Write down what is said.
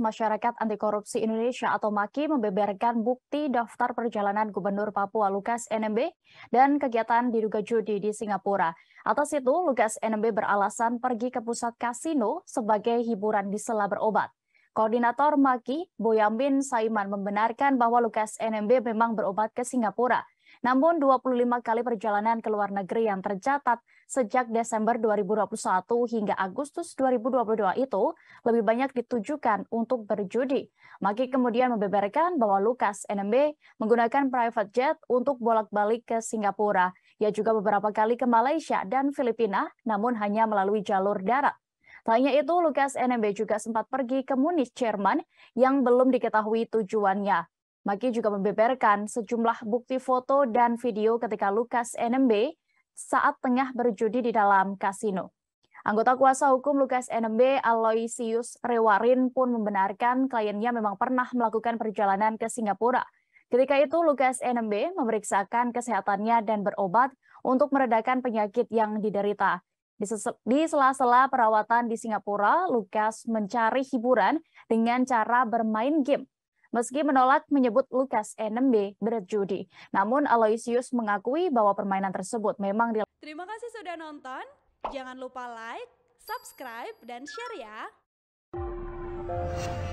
Masyarakat Anti Korupsi Indonesia atau MAKI membeberkan bukti daftar perjalanan Gubernur Papua Lukas NMB dan kegiatan diduga judi di Singapura. Atas itu, Lukas NMB beralasan pergi ke pusat kasino sebagai hiburan di sela berobat. Koordinator MAKI, Boyamin Saiman, membenarkan bahwa Lukas NMB memang berobat ke Singapura. Namun 25 kali perjalanan ke luar negeri yang tercatat sejak Desember 2021 hingga Agustus 2022 itu lebih banyak ditujukan untuk berjudi. Maki kemudian membeberkan bahwa Lukas NMB menggunakan private jet untuk bolak-balik ke Singapura. Ia juga beberapa kali ke Malaysia dan Filipina, namun hanya melalui jalur darat. Tak hanya itu, Lukas NMB juga sempat pergi ke Munich, Jerman yang belum diketahui tujuannya. Maki juga membeberkan sejumlah bukti foto dan video ketika Lukas NMB saat tengah berjudi di dalam kasino. Anggota kuasa hukum Lukas NMB Aloysius Rewarin pun membenarkan kliennya memang pernah melakukan perjalanan ke Singapura. Ketika itu Lukas NMB memeriksakan kesehatannya dan berobat untuk meredakan penyakit yang diderita. Di sela-sela perawatan di Singapura, Lukas mencari hiburan dengan cara bermain game Meski menolak menyebut Lukas Enembe berjudi, namun Aloysius mengakui bahwa permainan tersebut memang dilakukan. Terima kasih sudah nonton. Jangan lupa like, subscribe, dan share ya.